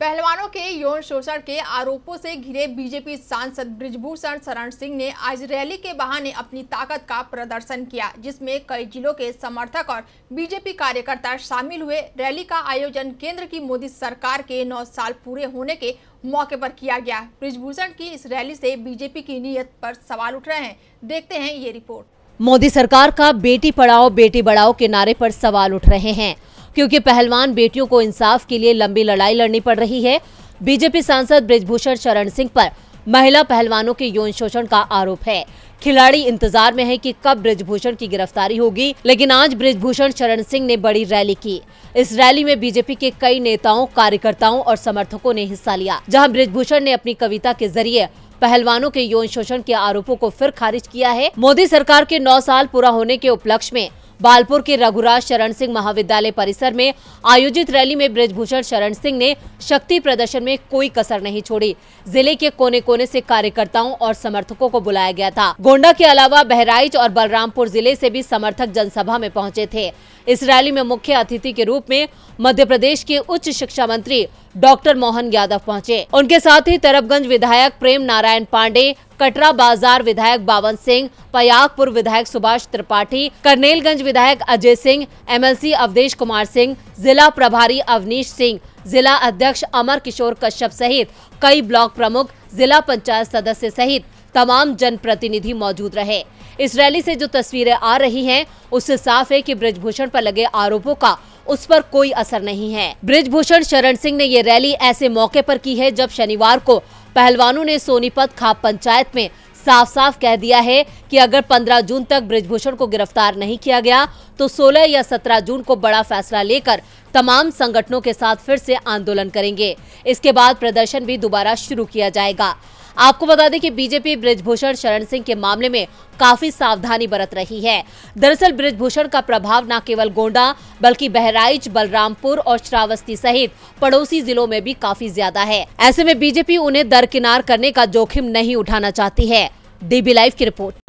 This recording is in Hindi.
पहलवानों के यौन शोषण के आरोपों से घिरे बीजेपी सांसद ब्रिजभूषण शरण सिंह ने आज रैली के बहाने अपनी ताकत का प्रदर्शन किया जिसमें कई जिलों के समर्थक और बीजेपी कार्यकर्ता शामिल हुए रैली का आयोजन केंद्र की मोदी सरकार के 9 साल पूरे होने के मौके पर किया गया ब्रिजभूषण की इस रैली से बीजेपी की नीयत पर सवाल उठ रहे हैं देखते हैं ये रिपोर्ट मोदी सरकार का बेटी पढ़ाओ बेटी बढ़ाओ के नारे पर सवाल उठ रहे हैं क्योंकि पहलवान बेटियों को इंसाफ के लिए लंबी लड़ाई लड़नी पड़ रही है बीजेपी सांसद ब्रजभूषण शरण सिंह पर महिला पहलवानों के यौन शोषण का आरोप है खिलाड़ी इंतजार में है कि कब ब्रजभूषण की गिरफ्तारी होगी लेकिन आज ब्रजभूषण शरण सिंह ने बड़ी रैली की इस रैली में बीजेपी के कई नेताओं कार्यकर्ताओं और समर्थकों ने हिस्सा लिया जहां ब्रजभूषण ने अपनी कविता के जरिए पहलवानों के यौन शोषण के आरोपों को फिर खारिज किया है मोदी सरकार के नौ साल पूरा होने के उपलक्ष्य में बालपुर के रघुराज शरण सिंह महाविद्यालय परिसर में आयोजित रैली में ब्रजभूषण शरण सिंह ने शक्ति प्रदर्शन में कोई कसर नहीं छोड़ी जिले के कोने कोने से कार्यकर्ताओं और समर्थकों को बुलाया गया था गोंडा के अलावा बहराइच और बलरामपुर जिले से भी समर्थक जनसभा में पहुंचे थे इस रैली में मुख्य अतिथि के रूप में मध्य प्रदेश के उच्च शिक्षा मंत्री डॉक्टर मोहन यादव पहुंचे उनके साथ ही तरबगंज विधायक प्रेम नारायण पांडे कटरा बाजार विधायक बावन सिंह पयागपुर विधायक सुभाष त्रिपाठी करनेलगंज विधायक अजय सिंह एमएलसी अवधेश कुमार सिंह जिला प्रभारी अवनीश सिंह जिला अध्यक्ष अमर किशोर कश्यप सहित कई ब्लॉक प्रमुख जिला पंचायत सदस्य सहित तमाम जनप्रतिनिधि मौजूद रहे इस रैली से जो तस्वीरें आ रही हैं उससे साफ है कि ब्रजभूषण पर लगे आरोपों का उस पर कोई असर नहीं है ब्रिजभूषण शरण सिंह ने ये रैली ऐसे मौके पर की है जब शनिवार को पहलवानों ने सोनीपत खाप पंचायत में साफ साफ कह दिया है कि अगर 15 जून तक ब्रिजभूषण को गिरफ्तार नहीं किया गया तो 16 या 17 जून को बड़ा फैसला लेकर तमाम संगठनों के साथ फिर से आंदोलन करेंगे इसके बाद प्रदर्शन भी दोबारा शुरू किया जाएगा आपको बता दें कि बीजेपी ब्रजभूषण शरण सिंह के मामले में काफी सावधानी बरत रही है दरअसल ब्रजभूषण का प्रभाव न केवल गोंडा बल्कि बहराइच बलरामपुर और श्रावस्ती सहित पड़ोसी जिलों में भी काफी ज्यादा है ऐसे में बीजेपी उन्हें दरकिनार करने का जोखिम नहीं उठाना चाहती है डीबी लाइव की रिपोर्ट